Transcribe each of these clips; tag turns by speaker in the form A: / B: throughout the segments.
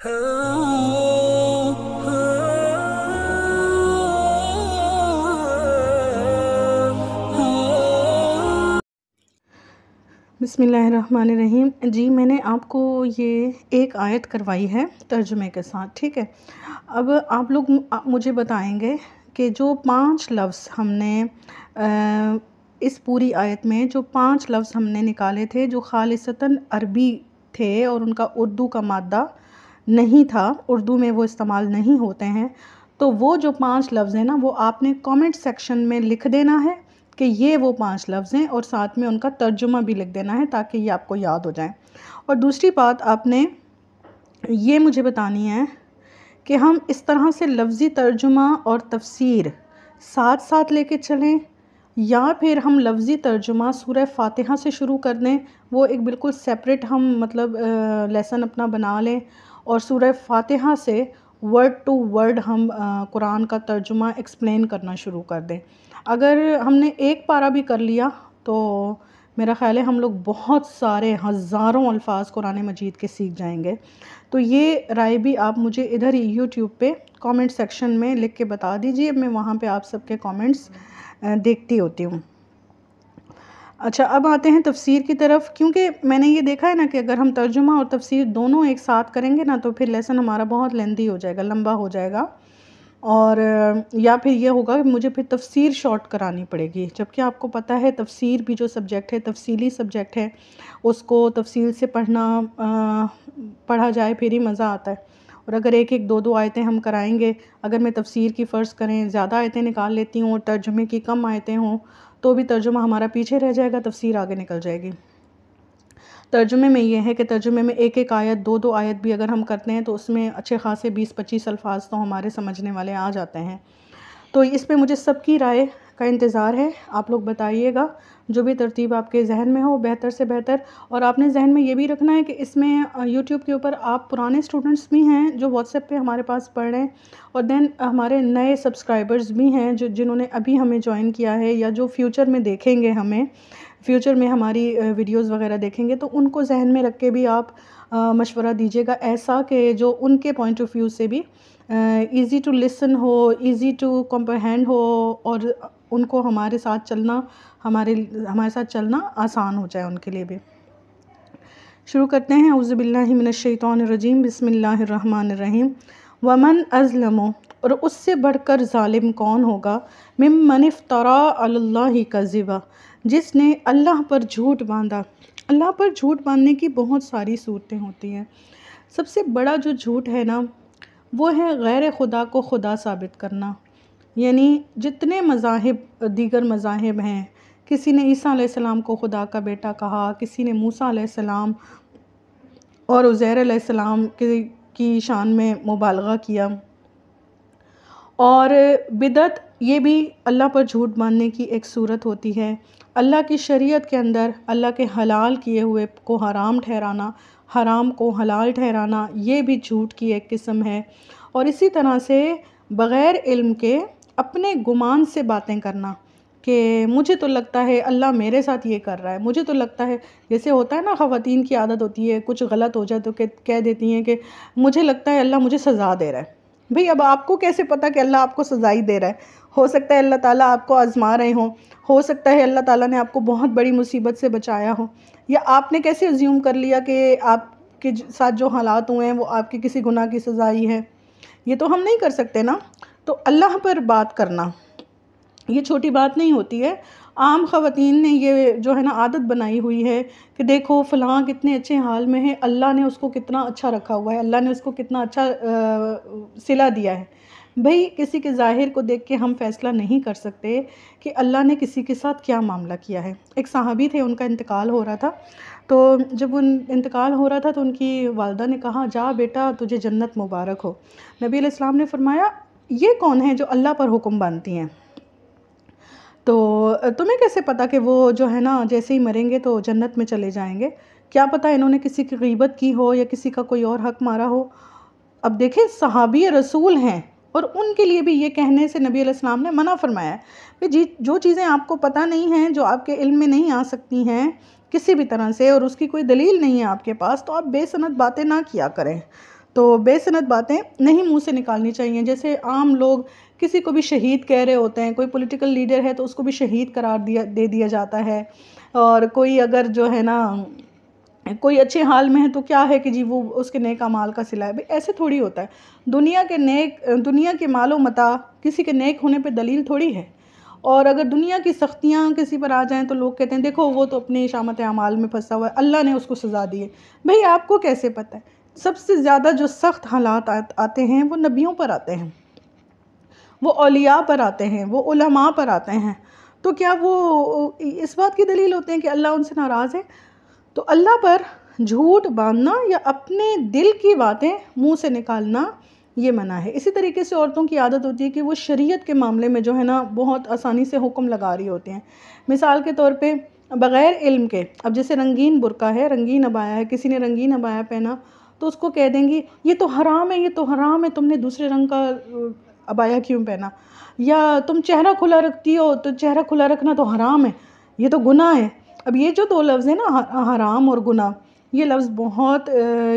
A: بسم اللہ الرحمن الرحیم جی میں نے آپ کو یہ ایک آیت کروائی ہے ترجمے کے ساتھ ٹھیک ہے اب آپ لوگ مجھے بتائیں گے کہ جو پانچ لفظ ہم نے اس پوری آیت میں جو پانچ لفظ ہم نے نکالے تھے جو خالصتاً عربی تھے اور ان کا اردو کا مادہ نہیں تھا اردو میں وہ استعمال نہیں ہوتے ہیں تو وہ جو پانچ لفظ ہیں نا وہ آپ نے کومنٹ سیکشن میں لکھ دینا ہے کہ یہ وہ پانچ لفظ ہیں اور ساتھ میں ان کا ترجمہ بھی لکھ دینا ہے تاکہ یہ آپ کو یاد ہو جائیں اور دوسری بات آپ نے یہ مجھے بتانی ہے کہ ہم اس طرح سے لفظی ترجمہ اور تفسیر ساتھ ساتھ لے کے چلیں یا پھر ہم لفظی ترجمہ سورہ فاتحہ سے شروع کر دیں وہ ایک بالکل سیپریٹ ہم مطلب لیسن اپنا بنا لیں اور سورہ فاتحہ سے ورڈ ٹو ورڈ ہم قرآن کا ترجمہ ایکسپلین کرنا شروع کر دیں اگر ہم نے ایک پارہ بھی کر لیا تو میرا خیال ہے ہم لوگ بہت سارے ہزاروں الفاظ قرآن مجید کے سیکھ جائیں گے تو یہ رائے بھی آپ مجھے ادھر ہی یوٹیوب پہ کامنٹ سیکشن میں لکھ کے بتا دیجئے میں وہاں پہ آپ سب کے کامنٹس دیکھتی ہوتی ہوں اچھا اب آتے ہیں تفسیر کی طرف کیونکہ میں نے یہ دیکھا ہے نا کہ اگر ہم ترجمہ اور تفسیر دونوں ایک ساتھ کریں گے نا تو پھر لیسن ہمارا بہت لیندی ہو جائے گا لمبا ہو جائے گا اور یا پھر یہ ہوگا کہ مجھے پھر تفسیر شارٹ کرانی پڑے گی جبکہ آپ کو پتہ ہے تفسیر بھی جو سبجیکٹ ہے تفصیلی سبجیکٹ ہے اس کو تفصیل سے پڑھنا پڑھا جائے پھر ہی مزہ آتا ہے اور اگر ایک ایک دو دو آیتیں ہم کرائیں گے اگر میں تفسیر کی فرض کریں زیادہ آیتیں نکال لیتی ہوں اور ترجمے کی کم آیتیں ہوں تو بھی ترجمہ ہمارا پیچھے رہ جائے گا تفسیر آگے نکل جائے گی ترجمے میں یہ ہے کہ ترجمے میں ایک ایک آیت دو دو آیت بھی اگر ہم کرتے ہیں تو اس میں اچھے خاصے بیس پچیس الفاظ تو ہمارے سمجھنے والے آ جاتے ہیں تو اس پہ مجھے سب کی رائے کا انتظار ہے آپ لوگ بتائیے گا جو بھی ترتیب آپ کے ذہن میں ہو بہتر سے بہتر اور آپ نے ذہن میں یہ بھی رکھنا ہے کہ اس میں یوٹیوب کے اوپر آپ پرانے اسٹوڈنٹس بھی ہیں جو واٹس ایپ پہ ہمارے پاس پڑھ رہے ہیں اور دین ہمارے نئے سبسکرائبرز بھی ہیں جو جنہوں نے ابھی ہمیں جوائن کیا ہے یا جو فیوچر میں دیکھیں گے ہمیں فیوچر میں ہماری ویڈیوز وغیرہ دیکھیں گے تو ان کو ذہن میں رکھ کے بھی آپ مشورہ دیجیے گا ایسا کہ جو ان کے پوائنٹ آف ویو سے بھی ایزی ٹو لسن ہو ایزی ٹو کمپرہینڈ ہو اور ان کو ہمارے ساتھ چلنا ہمارے ہمارے ساتھ چلنا آسان ہو جائے ان کے لیے بھی شروع کرتے ہیں من الشیطان الرجیم بسم اللہ الرحمن الرحیم ومن ازلم اور اس سے بڑھ کر ظالم کون ہوگا مم منف طراء اللّہ ذبح جس نے اللہ پر جھوٹ باندھا اللہ پر جھوٹ باندھنے کی بہت ساری صورتیں ہوتی ہیں سب سے بڑا جو جھوٹ ہے نا وہ ہے غیر خدا کو خدا ثابت کرنا یعنی جتنے مذاہب دیگر مذاہب ہیں کسی نے عیسیٰ علیہ السلام کو خدا کا بیٹا کہا کسی نے موسیٰ علیہ السلام اور عزیر علیہ السلام کی شان میں مبالغہ کیا اور بدعت یہ بھی اللہ پر جھوٹ باندھنے کی ایک صورت ہوتی ہے اللہ کی شریعت کے اندر اللہ کے حلال کیے ہوئے کو حرام ٹھہرانا حرام کو حلال ٹھہرانا یہ بھی جھوٹ کی ایک قسم ہے اور اسی طرح سے بغیر علم کے اپنے گمان سے باتیں کرنا کہ مجھے تو لگتا ہے اللہ میرے ساتھ یہ کر رہا ہے مجھے تو لگتا ہے جیسے ہوتا ہے نا خواتین کی عادت ہوتی ہے کچھ غلط ہو جائے تو کہہ دیتی ہیں کہ مجھے لگتا ہے اللہ مجھے سزا دے رہا ہے بھئی اب آپ کو کیسے پتا کہ اللہ آپ کو سزائی دے رہا ہے ہو سکتا ہے اللہ تعالیٰ آپ کو آزما رہے ہوں ہو سکتا ہے اللہ تعالیٰ نے آپ کو بہت بڑی مصیبت سے بچایا ہو یا آپ نے کیسے ازیوم کر لیا کہ آپ کے ساتھ جو حالات ہوئے ہیں وہ آپ کے کسی گناہ کی سزائی ہے یہ تو ہم نہیں کر سکتے نا تو اللہ پر بات کرنا یہ چھوٹی بات نہیں ہوتی ہے عام خواتین نے یہ جو ہے نا عادت بنائی ہوئی ہے کہ دیکھو فلاں کتنے اچھے حال میں ہے اللہ نے اس کو کتنا اچھا رکھا ہوا ہے اللہ نے اس کو کتنا اچھا صلہ دیا ہے بھئی کسی کے ظاہر کو دیکھ کے ہم فیصلہ نہیں کر سکتے کہ اللہ نے کسی کے ساتھ کیا معاملہ کیا ہے ایک صحابی تھے ان کا انتقال ہو رہا تھا تو جب ان انتقال ہو رہا تھا تو ان کی والدہ نے کہا جا بیٹا تجھے جنت مبارک ہو نبی علیہ السلام نے فرمایا یہ کون ہیں جو اللہ پر حکم باندھتی ہیں تو تمہیں کیسے پتا کہ وہ جو ہے نا جیسے ہی مریں گے تو جنت میں چلے جائیں گے کیا پتہ انہوں نے کسی کی غیبت کی ہو یا کسی کا کوئی اور حق مارا ہو اب دیکھیں صحابی رسول ہیں اور ان کے لیے بھی یہ کہنے سے نبی علیہ السلام نے منع فرمایا ہے جی جو چیزیں آپ کو پتہ نہیں ہیں جو آپ کے علم میں نہیں آ سکتی ہیں کسی بھی طرح سے اور اس کی کوئی دلیل نہیں ہے آپ کے پاس تو آپ بے سنت باتیں نہ کیا کریں تو بے صنعت باتیں نہیں منہ سے نکالنی چاہیے جیسے عام لوگ کسی کو بھی شہید کہہ رہے ہوتے ہیں کوئی پولیٹیکل لیڈر ہے تو اس کو بھی شہید قرار دیا دے دیا جاتا ہے اور کوئی اگر جو ہے نا کوئی اچھے حال میں ہے تو کیا ہے کہ جی وہ اس کے نیک مال کا سلا ہے ایسے تھوڑی ہوتا ہے دنیا کے نیک دنیا کے مال و متا کسی کے نیک ہونے پہ دلیل تھوڑی ہے اور اگر دنیا کی سختیاں کسی پر آ جائیں تو لوگ کہتے ہیں دیکھو وہ تو اپنے اشامت اعمال میں پھنسا ہوا ہے اللہ نے اس کو سزا ہے بھائی آپ کو کیسے پتہ ہے سب سے زیادہ جو سخت حالات آتے ہیں وہ نبیوں پر آتے ہیں وہ اولیاء پر آتے ہیں وہ علماء پر آتے ہیں تو کیا وہ اس بات کی دلیل ہوتے ہیں کہ اللہ ان سے ناراض ہے تو اللہ پر جھوٹ باندھنا یا اپنے دل کی باتیں منہ سے نکالنا یہ منع ہے اسی طریقے سے عورتوں کی عادت ہوتی ہے کہ وہ شریعت کے معاملے میں جو ہے نا بہت آسانی سے حکم لگا رہی ہوتی ہیں مثال کے طور پہ بغیر علم کے اب جیسے رنگین برقع ہے رنگین ابایا ہے کسی نے رنگین ابایا پہنا تو اس کو کہہ دیں گی یہ تو حرام ہے یہ تو حرام ہے تم نے دوسرے رنگ کا ابایا کیوں پہنا یا تم چہرہ کھلا رکھتی ہو تو چہرہ کھلا رکھنا تو حرام ہے یہ تو گناہ ہے اب یہ جو دو لفظ ہیں نا حرام اور گناہ یہ لفظ بہت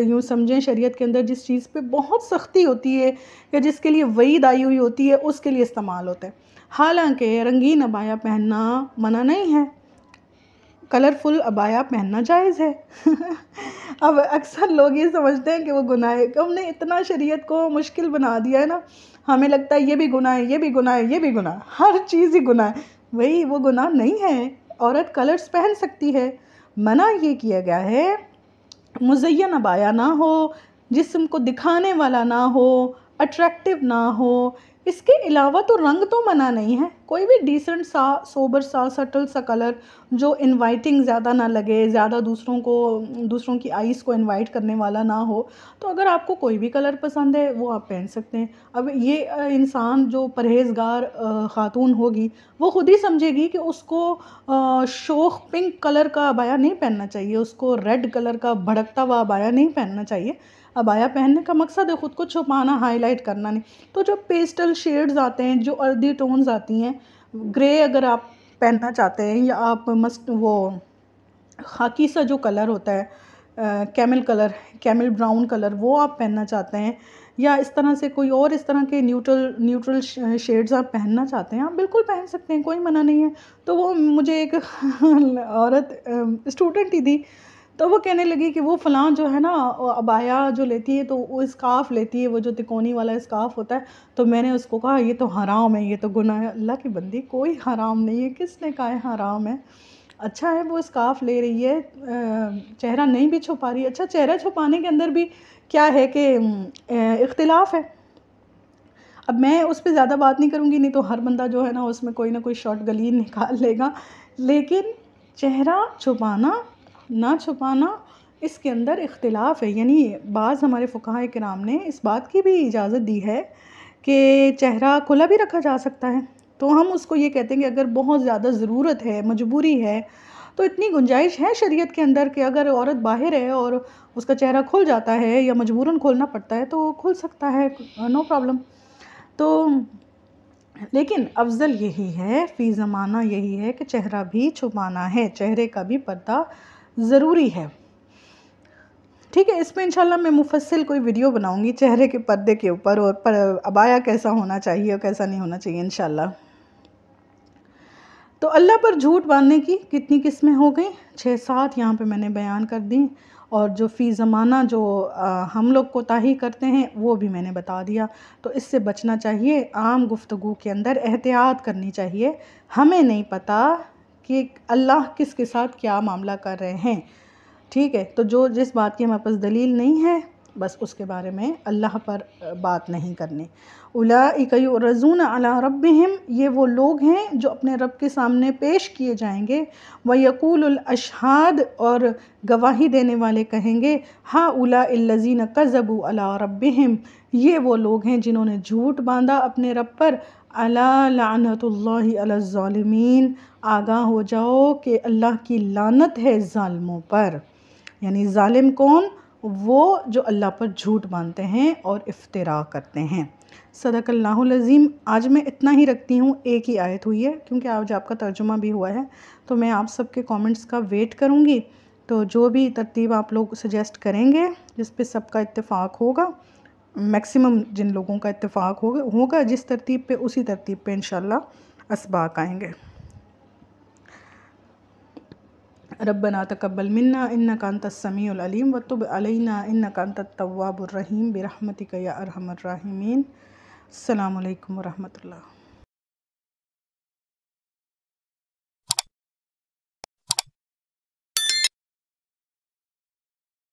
A: یوں سمجھیں شریعت کے اندر جس چیز پہ بہت سختی ہوتی ہے یا جس کے لیے وعید آئی ہوئی ہوتی ہے اس کے لیے استعمال ہوتے ہیں حالانکہ رنگین ابایا پہننا منع نہیں ہے کلرفل عبایا پہننا جائز ہے اب اکثر لوگ یہ سمجھتے ہیں کہ وہ گناہ ہے کہ ہم نے اتنا شریعت کو مشکل بنا دیا ہے نا ہمیں لگتا ہے یہ بھی گناہ ہے یہ بھی گناہ ہے یہ بھی گناہ ہر چیز ہی گناہ ہے وہی وہ گناہ نہیں ہے عورت کلرز پہن سکتی ہے منع یہ کیا گیا ہے مزین عبایا نہ ہو جسم کو دکھانے والا نہ ہو اٹریکٹیو نہ ہو اس کے علاوہ تو رنگ تو منع نہیں ہے کوئی بھی ڈیسنٹ سا سوبر سا سٹل سا کلر جو انوائٹنگ زیادہ نہ لگے زیادہ دوسروں کو دوسروں کی آئیس کو انوائٹ کرنے والا نہ ہو تو اگر آپ کو کوئی بھی کلر پسند ہے وہ آپ پہن سکتے ہیں اب یہ انسان جو پرہیزگار خاتون ہوگی وہ خود ہی سمجھے گی کہ اس کو شوخ پنک کلر کا ابایا نہیں پہننا چاہیے اس کو ریڈ کلر کا بھڑکتا ہوا ابایا نہیں پہننا چاہیے ابایا پہننے کا مقصد ہے خود کو چھپانا ہائی لائٹ کرنا نہیں تو جو پیسٹل شیڈز آتے ہیں جو اردی ٹونز آتی ہیں گرے اگر آپ پہننا چاہتے ہیں یا آپ مست وہ خاکی سا جو کلر ہوتا ہے camel colour camel brown colour وہ آپ پہننا چاہتے ہیں یا اس طرح سے کوئی اور اس طرح کے نیوٹرل نیوٹرل شیڈز آپ پہننا چاہتے ہیں آپ بالکل پہن سکتے ہیں کوئی منع نہیں ہے تو وہ مجھے ایک عورت اسٹوڈنٹ ہی تھی تو وہ کہنے لگی کہ وہ فلاں جو ہے نا ابایا جو لیتی ہے تو وہ اسکارف لیتی ہے وہ جو تکونی والا اسکارف ہوتا ہے تو میں نے اس کو کہا یہ تو حرام ہے یہ تو گناہ ہے اللہ کی بندی کوئی حرام نہیں ہے کس نے کہا ہے حرام ہے اچھا ہے وہ اسکارف لے رہی ہے چہرہ نہیں بھی چھپا رہی اچھا چہرہ چھپانے کے اندر بھی کیا ہے کہ اختلاف ہے اب میں اس پہ زیادہ بات نہیں کروں گی نہیں تو ہر بندہ جو ہے نا اس میں کوئی نہ کوئی شارٹ گلی نکال لے گا لیکن چہرہ چھپانا نہ چھپانا اس کے اندر اختلاف ہے یعنی بعض ہمارے فقہ کرام نے اس بات کی بھی اجازت دی ہے کہ چہرہ کھلا بھی رکھا جا سکتا ہے تو ہم اس کو یہ کہتے ہیں کہ اگر بہت زیادہ ضرورت ہے مجبوری ہے تو اتنی گنجائش ہے شریعت کے اندر کہ اگر عورت باہر ہے اور اس کا چہرہ کھل جاتا ہے یا مجبوراً کھولنا پڑتا ہے تو وہ کھل سکتا ہے نو پرابلم تو لیکن افضل یہی ہے فی زمانہ یہی ہے کہ چہرہ بھی چھپانا ہے چہرے کا بھی پردہ ضروری ہے ٹھیک ہے اس میں انشاءاللہ میں مفصل کوئی ویڈیو بناؤں گی چہرے کے پردے کے اوپر اور پر ابایا کیسا ہونا چاہیے اور کیسا نہیں ہونا چاہیے انشاءاللہ تو اللہ پر جھوٹ باندھنے کی کتنی قسمیں ہو گئیں چھ سات یہاں پہ میں نے بیان کر دیں اور جو فی زمانہ جو ہم لوگ کو تاہی کرتے ہیں وہ بھی میں نے بتا دیا تو اس سے بچنا چاہیے عام گفتگو کے اندر احتیاط کرنی چاہیے ہمیں نہیں پتہ کہ اللہ کس کے ساتھ کیا معاملہ کر رہے ہیں ٹھیک ہے تو جو جس بات کی ہمارے پاس دلیل نہیں ہے بس اس کے بارے میں اللہ پر بات نہیں کرنی اولئک یعرضون علی ربہم یہ وہ لوگ ہیں جو اپنے رب کے سامنے پیش کیے جائیں گے وہ یقول اور گواہی دینے والے کہیں گے ہا اولا کذبوا علی ربہم یہ وہ لوگ ہیں جنہوں نے جھوٹ باندھا اپنے رب پر اللہ لعنت اللہ علی الظالمین آگاہ ہو جاؤ کہ اللہ کی لانت ہے ظالموں پر یعنی ظالم کون وہ جو اللہ پر جھوٹ باندھتے ہیں اور افترا کرتے ہیں صدق اللہ العظیم آج میں اتنا ہی رکھتی ہوں ایک ہی آیت ہوئی ہے کیونکہ آج آپ کا ترجمہ بھی ہوا ہے تو میں آپ سب کے کامنٹس کا ویٹ کروں گی تو جو بھی ترتیب آپ لوگ سجیسٹ کریں گے جس پہ سب کا اتفاق ہوگا میکسیمم جن لوگوں کا اتفاق ہوگا ہوگا جس ترتیب پہ اسی ترتیب پہ انشاءاللہ اسباق آئیں گے ربنا تقبل منا المنا ان کانتا سمیع العلیم وتب علینا ان نكانتا التواب الرحيم برحمتک یا ارحم الراحمین السلام عليكم و اللہ